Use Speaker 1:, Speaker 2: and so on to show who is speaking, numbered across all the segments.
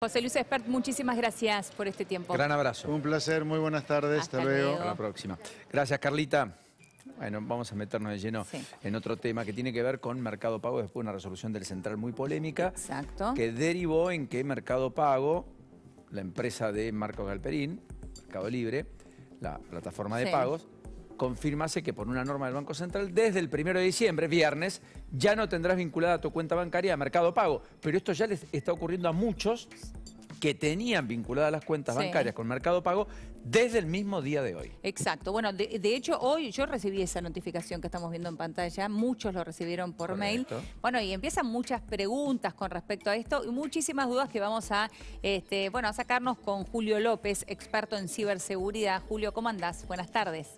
Speaker 1: José Luis Espert, muchísimas gracias por este tiempo. Gran
Speaker 2: abrazo. Un placer, muy buenas tardes, hasta, veo. luego. Hasta la próxima. Gracias, Carlita. Bueno, vamos a meternos de lleno en otro tema que tiene que ver con Mercado Pago, después de una resolución del Central muy polémica. Exacto. Que derivó en que Mercado Pago, la empresa de Marcos Galperín, Mercado Libre, la plataforma de pagos, confírmase que por una norma del Banco Central, desde el 1 de diciembre, viernes, ya no tendrás vinculada tu cuenta bancaria a Mercado Pago. Pero esto ya les está ocurriendo a muchos que tenían vinculadas las cuentas bancarias con Mercado Pago desde el mismo día de hoy.
Speaker 1: Exacto. Bueno, de, hecho, hoy yo recibí esa notificación que estamos viendo en pantalla. Muchos lo recibieron por mail. Bueno, y empiezan muchas preguntas con respecto a esto y muchísimas dudas que vamos a, este, bueno, a sacarnos con Julio López, experto en ciberseguridad. Julio, ¿cómo andás? Buenas tardes.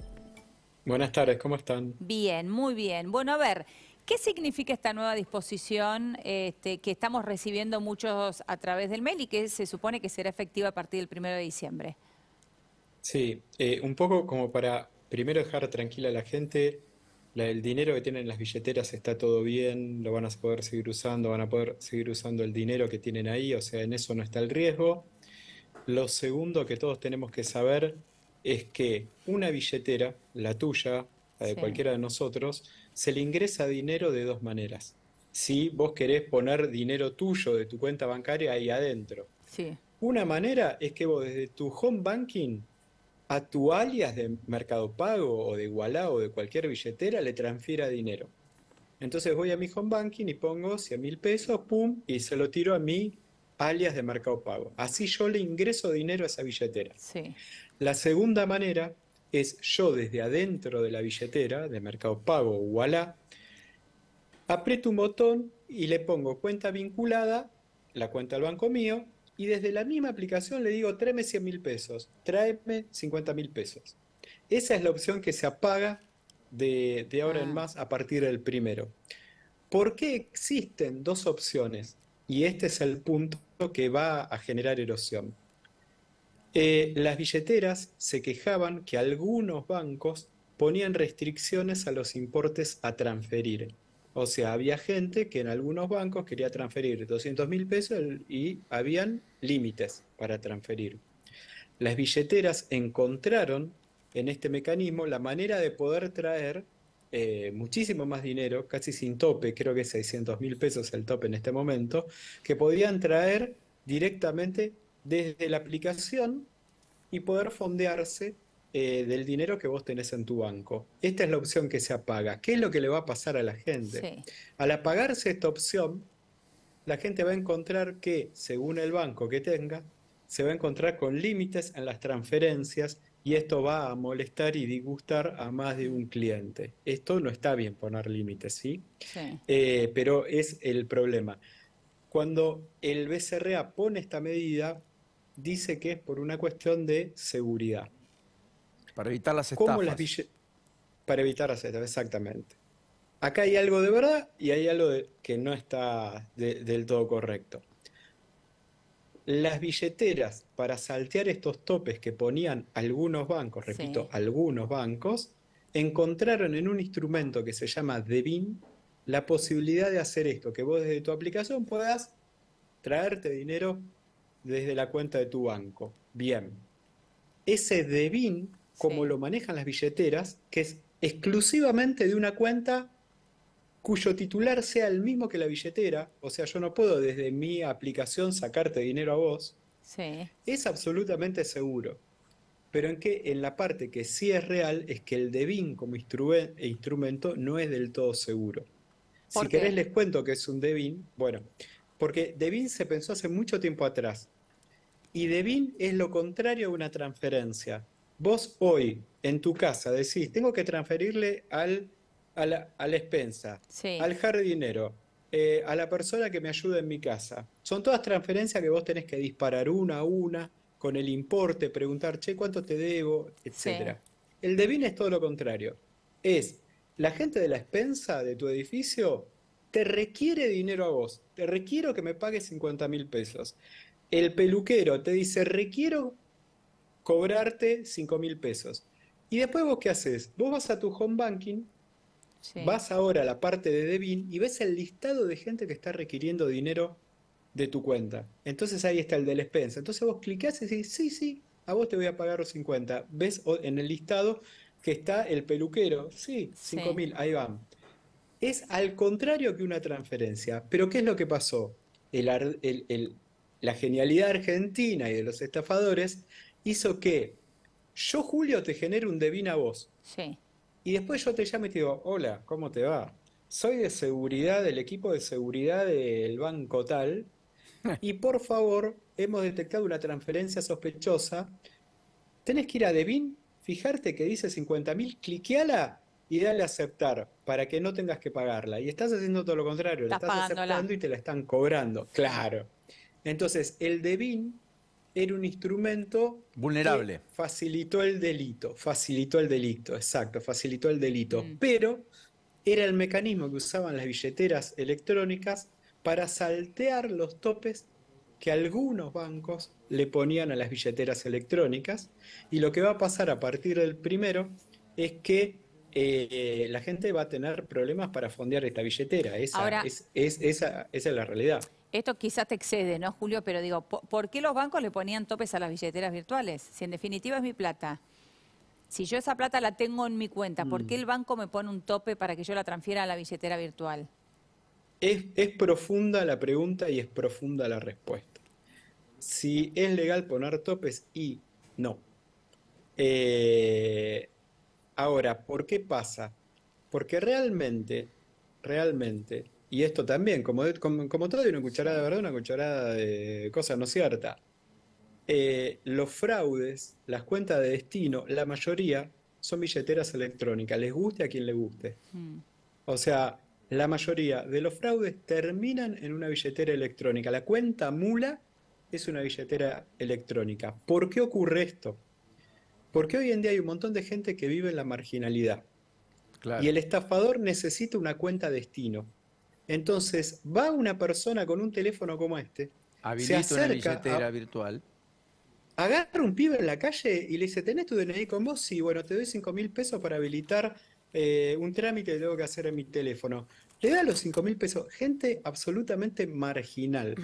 Speaker 3: Buenas tardes, ¿cómo están?
Speaker 1: Bien, muy bien. Bueno, a ver, ¿qué significa esta nueva disposición este, que estamos recibiendo muchos a través del mail y que se supone que será efectiva a partir del 1 de diciembre?
Speaker 3: Sí, eh, un poco como para primero dejar tranquila a la gente, el dinero que tienen las billeteras está todo bien, lo van a poder seguir usando, van a poder seguir usando el dinero que tienen ahí, o sea, en eso no está el riesgo. Lo segundo que todos tenemos que saber es que una billetera, la tuya, la de cualquiera de nosotros, se le ingresa dinero de dos maneras. Si vos querés poner dinero tuyo de tu cuenta bancaria ahí adentro. Sí. Una manera es que vos desde tu home banking a tu alias de Mercado Pago o de Igualá o de cualquier billetera le transfiera dinero. Entonces voy a mi home banking y pongo 100 mil pesos, pum, y se lo tiro a mi alias de Mercado Pago. Así yo le ingreso dinero a esa billetera. Sí. La segunda manera es yo desde adentro de la billetera de Mercado Pago o aprieto un botón y le pongo cuenta vinculada, la cuenta al banco mío, y desde la misma aplicación le digo tráeme 100 mil pesos, tráeme 50 mil pesos. Esa es la opción que se apaga de, ahora en ah. más a partir del primero. ¿Por qué existen dos opciones? Y este es el punto que va a generar erosión. Eh, las billeteras se quejaban que algunos bancos ponían restricciones a los importes a transferir. O sea, había gente que en algunos bancos quería transferir 200 mil pesos y habían límites para transferir. Las billeteras encontraron en este mecanismo la manera de poder traer eh, muchísimo más dinero, casi sin tope, creo que 600 mil pesos el tope en este momento, que podían traer directamente desde la aplicación y poder fondearse eh, del dinero que vos tenés en tu banco. Esta es la opción que se apaga. ¿Qué es lo que le va a pasar a la gente? Al apagarse esta opción, la gente va a encontrar que, según el banco que tenga, se va a encontrar con límites en las transferencias y esto va a molestar y disgustar a más de un cliente. Esto no está bien poner límites, ¿sí? Eh, pero es el problema. Cuando el BCRA pone esta medida, dice que es por una cuestión de seguridad. Para evitar las estafas. para evitar las estafas, exactamente. Acá hay algo de verdad y hay algo que no está del todo correcto. Las billeteras para saltear estos topes que ponían algunos bancos, repito, algunos bancos, encontraron en un instrumento que se llama Devin la posibilidad de hacer esto, que vos desde tu aplicación puedas traerte dinero desde la cuenta de tu banco. Bien. Ese debin, como lo manejan las billeteras, que es exclusivamente de una cuenta cuyo titular sea el mismo que la billetera, o sea, yo no puedo desde mi aplicación sacarte dinero a vos, sí. es absolutamente seguro. Pero en que en la parte que sí es real es que el DEBIN como eh, instrumento no es del todo seguro.
Speaker 2: Si querés les
Speaker 3: cuento que es un Devin. bueno, porque Devin se pensó hace mucho tiempo atrás. Y Devin es lo contrario a una transferencia. Vos hoy, en tu casa, decís, tengo que transferirle al, a, la, expensa, al jardinero, eh, a la persona que me ayuda en mi casa. Son todas transferencias que vos tenés que disparar una a una con el importe, preguntar, che, ¿cuánto te debo? Etcétera. El Devin es todo lo contrario. Es, la gente de la expensa de tu edificio te requiere dinero a vos, te requiero que me pagues 50 mil pesos. El peluquero te dice, requiero cobrarte 5 mil pesos. Y después vos qué haces? Vos vas a tu home banking, vas ahora a la parte de Devin y ves el listado de gente que está requiriendo dinero de tu cuenta. Entonces ahí está el del expense. Entonces vos cliqueás y decís, sí, sí, a vos te voy a pagar los 50. Ves en el listado que está el peluquero, sí, 5 mil, ahí van. Es al contrario que una transferencia. Pero ¿qué es lo que pasó? la genialidad argentina y de los estafadores hizo que yo, Julio, te genere un devina voz. Sí. Y después yo te llamo y te digo, hola, ¿cómo te va? Soy de seguridad, del equipo de seguridad del banco tal, y por favor, hemos detectado una transferencia sospechosa. Tenés que ir a Devin, fijarte que dice 50.000, cliqueala y dale a aceptar para que no tengas que pagarla. Y estás haciendo todo lo contrario, estás la estás aceptando y te la están cobrando. Claro. Entonces, el Devin era un instrumento vulnerable. facilitó el delito, facilitó el delito, exacto, facilitó el delito. Mm. Pero era el mecanismo que usaban las billeteras electrónicas para saltear los topes que algunos bancos le ponían a las billeteras electrónicas. Y lo que va a pasar a partir del primero es que eh, la gente va a tener problemas para fondear esta billetera. Esa, es, esa, es la realidad.
Speaker 1: Esto quizás te excede, ¿no, Julio? Pero digo, ¿por qué los bancos le ponían topes a las billeteras virtuales? Si en definitiva es mi plata. Si yo esa plata la tengo en mi cuenta, ¿por mm. qué el banco me pone un tope para que yo la transfiera a la billetera virtual?
Speaker 3: Es, es, profunda la pregunta y es profunda la respuesta. Si es legal poner topes y no. Eh, Ahora, ¿por qué pasa? Porque realmente, realmente, y esto también, como, como, todo, una cucharada de verdad, una cucharada de cosas no cierta. Eh, los fraudes, las cuentas de destino, la mayoría son billeteras electrónicas, les guste a quien les guste. Mm. O sea, la mayoría de los fraudes terminan en una billetera electrónica. La cuenta mula es una billetera electrónica. ¿Por qué ocurre esto? Porque hoy en día hay un montón de gente que vive en la marginalidad. Y el estafador necesita una cuenta destino. Entonces, va una persona con un teléfono como este, Habilita se acerca una billetera virtual. Agarra un pibe en la calle y le dice, ¿tenés tu DNI con vos? Sí, bueno, te doy 5 mil pesos para habilitar eh, un trámite que tengo que hacer en mi teléfono. Le da los 5 mil pesos. Gente absolutamente marginal.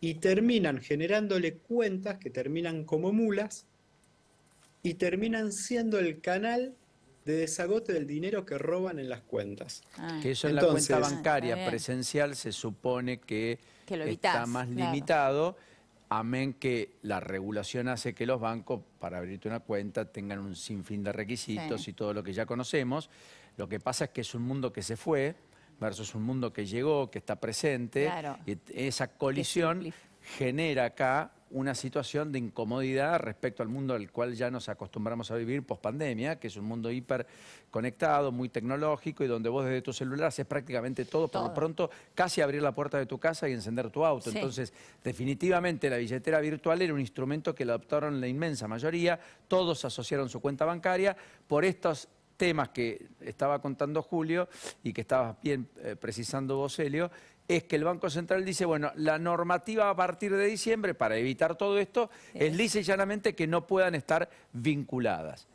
Speaker 3: Y terminan generándole cuentas que terminan como mulas y terminan siendo el canal de desagote del dinero que roban en las cuentas. Ah. Que eso en la cuenta bancaria ah,
Speaker 2: presencial se supone que,
Speaker 3: está más limitado,
Speaker 2: amén que la regulación hace que los bancos, para abrirte una cuenta, tengan un sinfín de requisitos y todo lo que ya conocemos. Lo que pasa es que es un mundo que se fue versus un mundo que llegó, que está presente, y esa colisión genera acá una situación de incomodidad respecto al mundo al cual ya nos acostumbramos a vivir post pandemia, que es un mundo hiper conectado, muy tecnológico y donde vos desde tu celular haces prácticamente todo, pero por pronto casi abrir la puerta de tu casa y encender tu auto. Entonces, definitivamente la billetera virtual era un instrumento que la adoptaron la inmensa mayoría, todos asociaron su cuenta bancaria por estos temas que estaba contando Julio y que estaba bien eh, precisando vos, Helio, es que el Banco Central dice, bueno, la normativa a partir de diciembre, para evitar todo esto, es lisa y llanamente que no puedan estar vinculadas.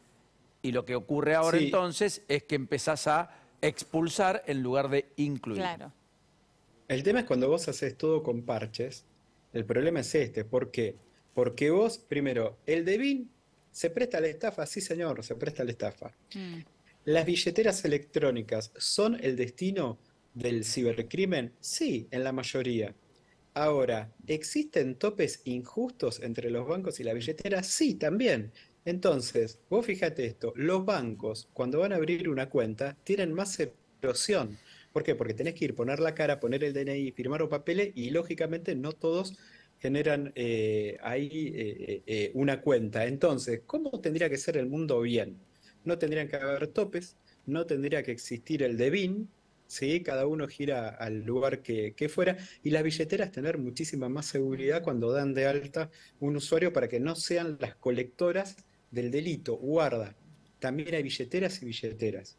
Speaker 2: Y lo
Speaker 3: que ocurre ahora
Speaker 2: entonces es que empezás a expulsar en lugar de incluir. Claro.
Speaker 3: El tema es cuando vos haces todo con parches, el problema es este, ¿por qué? Porque vos, primero, el DEBIN se presta a la estafa, sí señor, se presta a la estafa. Mm. Las billeteras electrónicas son el destino del cibercrimen? Sí, en la mayoría. Ahora, ¿existen topes injustos entre los bancos y la billetera? Sí, también. Entonces, vos fíjate esto, los bancos cuando van a abrir una cuenta tienen más explosión. ¿Por qué? Porque tenés que ir, poner la cara, poner el DNI, firmar un papel y lógicamente no todos generan eh, ahí eh, eh, una cuenta. Entonces, ¿cómo tendría que ser el mundo bien? No tendrían que haber topes, no tendría que existir el DEBIN, ¿sí? Cada uno gira al lugar que, fuera y las billeteras tener muchísima más seguridad cuando dan de alta un usuario para que no sean las colectoras del delito. Guarda, también hay billeteras y billeteras.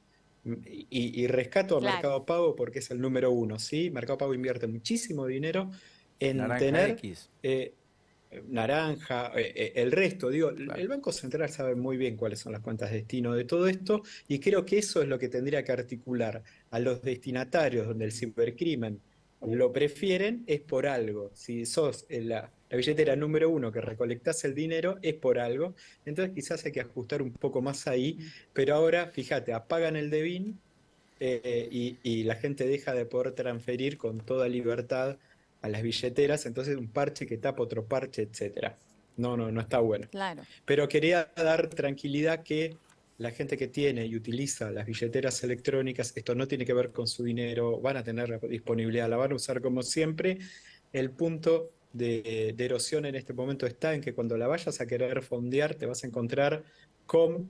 Speaker 3: Y, rescato a Mercado Pago porque es el número uno, ¿sí? Mercado Pago invierte muchísimo dinero en tener... Eh, naranja, eh, eh, el resto. Digo, el Banco Central sabe muy bien cuáles son las cuentas de destino de todo esto y creo que eso es lo que tendría que articular a los destinatarios donde el cibercrimen lo prefieren, es por algo. Si sos la, billetera número uno que recolectás el dinero, es por algo. Entonces quizás hay que ajustar un poco más ahí, pero ahora, fíjate, apagan el DEBIN eh, y la gente deja de poder transferir con toda libertad a las billeteras, entonces un parche que tapa otro parche, etc. No, no, no está bueno. Claro. Pero quería dar tranquilidad que la gente que tiene y utiliza las billeteras electrónicas, esto no tiene que ver con su dinero, van a tener disponibilidad, la van a usar como siempre. El punto de, de erosión en este momento está en que cuando la vayas a querer fondear, te vas a encontrar con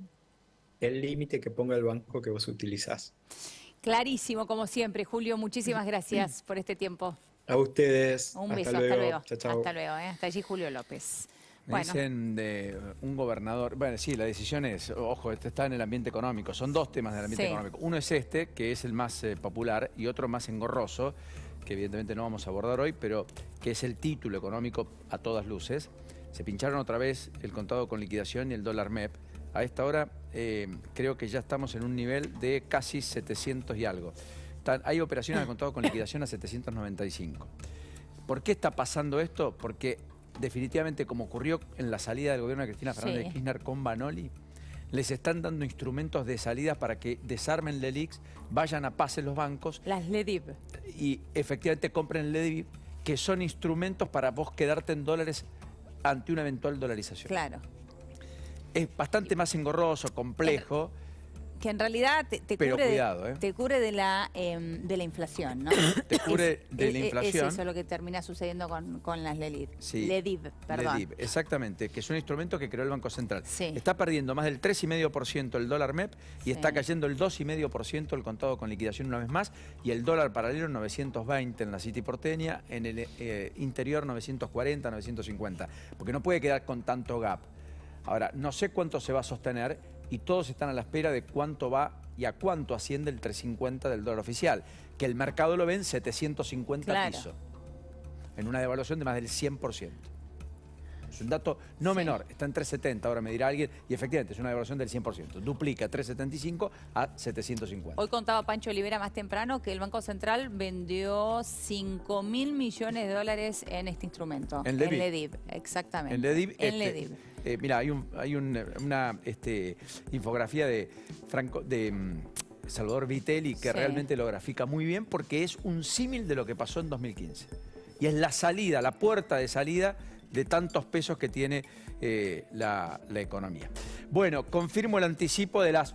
Speaker 3: el límite que ponga el banco que vos utilizás.
Speaker 1: Clarísimo, como siempre. Julio, muchísimas gracias por este tiempo.
Speaker 3: A ustedes. Un beso, hasta luego. Hasta luego, Hasta, ¿eh?
Speaker 1: luego hasta allí Julio López. Me dicen
Speaker 2: de un gobernador. Bueno, sí, la decisión es, ojo, este está en el ambiente económico. Son dos temas del ambiente económico. Uno es este, que es el más eh, popular, y otro más engorroso, que evidentemente no vamos a abordar hoy, pero que es el título económico a todas luces. Se pincharon otra vez el contado con liquidación y el dólar MEP. A esta hora eh, creo que ya estamos en un nivel de casi 700 y algo hay operaciones al contado con liquidación a 795. ¿Por qué está pasando esto? Porque definitivamente, como ocurrió en la salida del gobierno de Cristina Fernández de Kirchner con Banoli, les están dando instrumentos de salida para que desarmen LELIX, e vayan a pase los bancos. Las LEDIB. Y efectivamente compren LEDIB, que son instrumentos para vos quedarte en dólares ante una eventual dolarización. Claro. Es bastante más engorroso, complejo
Speaker 1: que en realidad te, te cubre, ¿eh? te de la, em, de la inflación, ¿no?
Speaker 2: te cubre de la inflación. Es eso lo
Speaker 1: que termina sucediendo con, las LELID. Sí, perdón.
Speaker 2: exactamente, que es un instrumento que creó el Banco Central. Está perdiendo más del 3,5% el dólar MEP y está cayendo el 2,5% el contado con liquidación una vez más y el dólar paralelo 920 en la City Porteña, en el eh, interior 940, 950, porque no puede quedar con tanto gap. Ahora, no sé cuánto se va a sostener y todos están a la espera de cuánto va y a cuánto asciende el 350 del dólar oficial, que el mercado lo ve en 750 piso. en una devaluación de más del 100%. Es un dato no menor, está en 370, ahora me dirá alguien, y efectivamente es una devaluación del 100%, duplica 375 a 750.
Speaker 1: Hoy contaba Pancho Olivera más temprano que el Banco Central vendió 5 mil millones de dólares en este instrumento. En LEDIB. exactamente. En LEDIB. Este,
Speaker 2: eh, mira, hay, hay una este, infografía de Franco... de mm, Salvador Vitelli, que realmente lo grafica muy bien porque es un símil de lo que pasó en 2015. Y es la salida, la puerta de salida de tantos pesos que tiene eh, la, la economía. Bueno, confirmo el anticipo de las